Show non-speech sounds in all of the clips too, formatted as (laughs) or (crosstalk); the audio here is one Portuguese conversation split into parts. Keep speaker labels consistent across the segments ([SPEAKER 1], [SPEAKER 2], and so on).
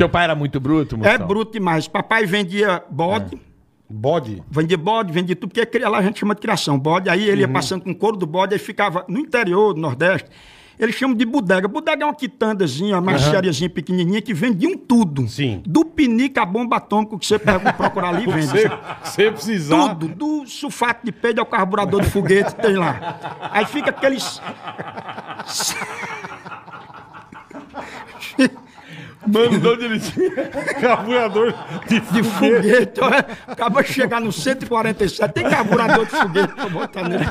[SPEAKER 1] Teu pai era muito bruto, é moção? É bruto demais. Papai vendia bode. É. Bode? Vendia bode, vendia tudo, porque lá a gente chama de criação. Bode, aí ele uhum. ia passando com o couro do bode, aí ficava no interior do Nordeste. Eles chamam de bodega. Bodega é uma quitandazinha, uma merceariazinha uhum. pequenininha que vendiam tudo. Sim. Do pinica a bomba atômica que você pega, procurar ali e (laughs) vende. Você, você precisar. Tudo. Do sulfato de peido ao carburador de foguete, tem lá. Aí fica aqueles... Mandou direitinho. É carburador de, de foguete. Acaba de chegar no 147, tem carburador de foguete pra botar nele.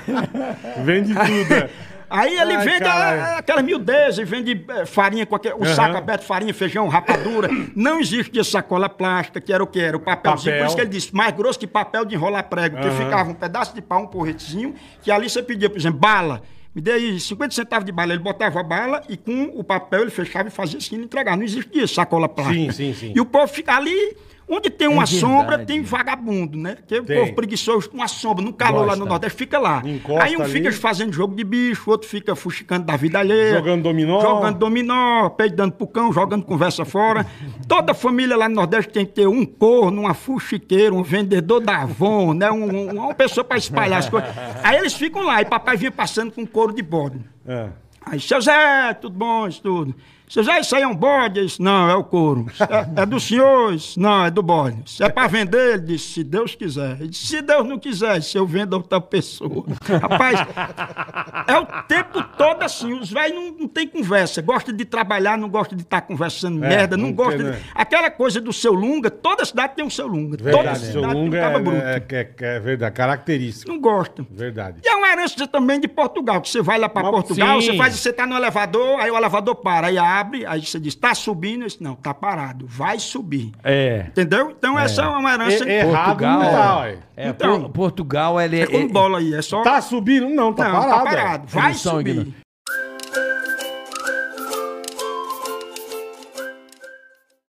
[SPEAKER 1] Vende tudo, é. Aí ele Ai, vende ah, aquelas miudezes, vende eh, farinha, qualquer, o uhum. saco aberto, farinha, feijão, rapadura. Não existe sacola plástica, que era o que era, o papelzinho. Papel. Por isso que ele disse, mais grosso que papel de enrolar prego, uhum. que ficava um pedaço de pau, um porretezinho, que ali você pedia, por exemplo, bala me dê aí 50 centavos de bala. Ele botava a bala e com o papel ele fechava e fazia assim, entregar. Não existia sacola plástica. Sim, sim, sim. E o povo ficava ali Onde tem é uma é sombra, tem vagabundo, né? Que o povo preguiçoso, uma sombra, no calor Gosta. lá no Nordeste, fica lá. Encosta Aí um ali. fica fazendo jogo de bicho, outro fica fuxicando da vida alheia. Jogando dominó. Jogando dominó, peidando pro cão, jogando conversa fora. (laughs) Toda família lá no Nordeste tem que ter um corno, uma fuxiqueira, um vendedor da Avon, né? Um, um, uma pessoa para espalhar as coisas. Aí eles ficam lá, e papai vinha passando com couro de bode. É. Aí, seu Zé, tudo bom? Isso tudo. Seu Zé, isso aí é um bode? disse, não, é o couro. É, é do senhor? Disse, não, é do bode. Disse, é para vender? Ele disse, se Deus quiser. Ele disse, se Deus não quiser, se eu vendo a outra pessoa. Rapaz, é o tempo todo assim. Os velhos não, não tem conversa. Gosta de trabalhar, não gosta de estar tá conversando é, merda, não, não gosta de... Aquela coisa do seu lunga, toda cidade tem um seu lunga. Verdade, toda cidade seu lunga tem um é, é, é, é, verdade, característica. Não gosta. Verdade. E é diferença também de Portugal, que você vai lá para Portugal, sim. você faz, você tá no elevador, aí o elevador para, aí abre, aí você diz, tá subindo, eu disse, não, tá parado, vai subir. É. Entendeu? Então é. essa é uma herança é, em é Portugal. Errado, tá, é. É, então, Portugal, ele é, é. É bola aí, é só. Tá subindo? Não, tá não, parado. Tá parado. É. Vai subir.